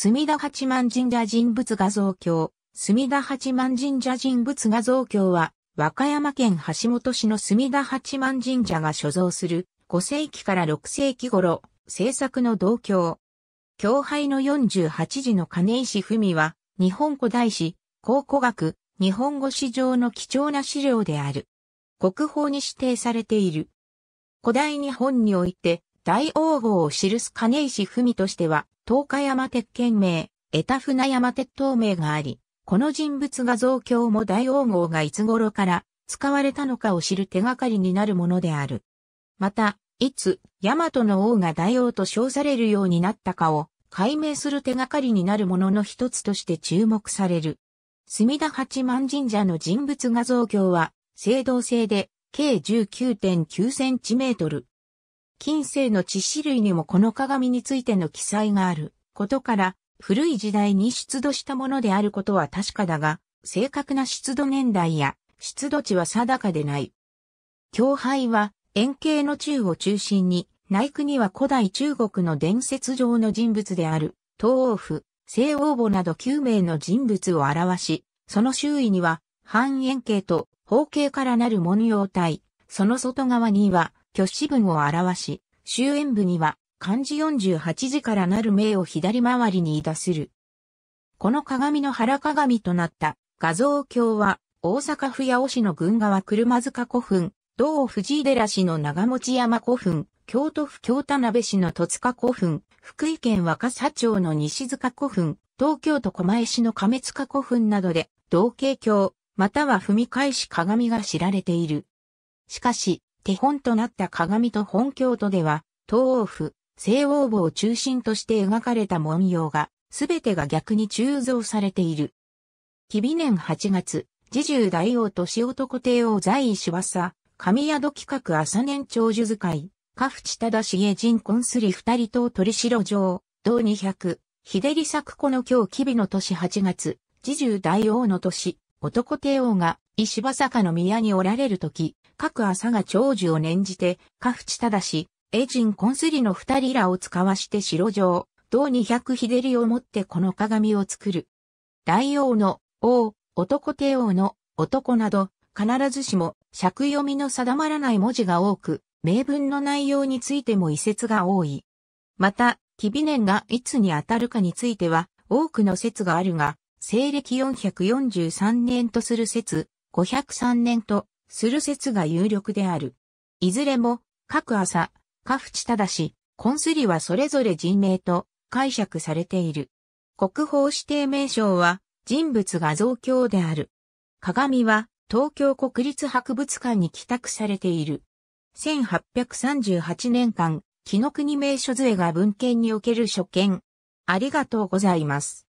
墨田八幡神社人物画像鏡。墨田八幡神社人物画像鏡は、和歌山県橋本市の墨田八幡神社が所蔵する5世紀から6世紀頃、制作の同鏡。教杯の48時の金石文は、日本古代史、考古学、日本語史上の貴重な資料である。国宝に指定されている。古代日本において、大王号を記す金石文としては、東海山鉄剣名、江田船山鉄塔名があり、この人物画像鏡も大王号がいつ頃から使われたのかを知る手がかりになるものである。また、いつ、大和の王が大王と称されるようになったかを解明する手がかりになるものの一つとして注目される。墨田八幡神社の人物画像鏡は、青銅製で、計1 9 9トル。近世の致死類にもこの鏡についての記載があることから、古い時代に出土したものであることは確かだが、正確な出土年代や出土地は定かでない。教杯は円形の中を中心に、内国は古代中国の伝説上の人物である、東王府、西王母など9名の人物を表し、その周囲には、半円形と方形からなる文様体、その外側には、虚子文を表し、終焉部には、漢字48字からなる名を左回りに出する。この鏡の原鏡となった画像鏡は、大阪府八尾市の群川車塚古墳、道藤井寺市の長持山古墳、京都府京田辺市の戸塚古墳、福井県若狭町の西塚古墳、東京都狛江市の亀塚古墳などで、同型鏡、または踏み返し鏡が知られている。しかし、手本となった鏡と本京都では、東王府、西王母を中心として描かれた文様が、すべてが逆に鋳造されている。紀美年8月、侍従大王と塩男帝王在位しわさ、神宿企画朝年長寿使い、家淵忠重人婚すり二人と鳥城城、同二百、秀里り作子の今日紀美の年8月、侍従大王の年、男帝王が石場坂の宮におられる時、各朝が長寿を念じて、家淵正、英人コンスリの二人らを使わして城城、銅二百ひでりをもってこの鏡を作る。大王の王、男帝王の男など、必ずしも尺読みの定まらない文字が多く、名文の内容についても遺説が多い。また、紀美年がいつに当たるかについては、多くの説があるが、西暦443年とする説、503年とする説が有力である。いずれも、各朝、各地ただし、コンスリはそれぞれ人名と解釈されている。国宝指定名称は人物画像鏡である。鏡は東京国立博物館に寄託されている。1838年間、木の国名所杖が文献における所見。ありがとうございます。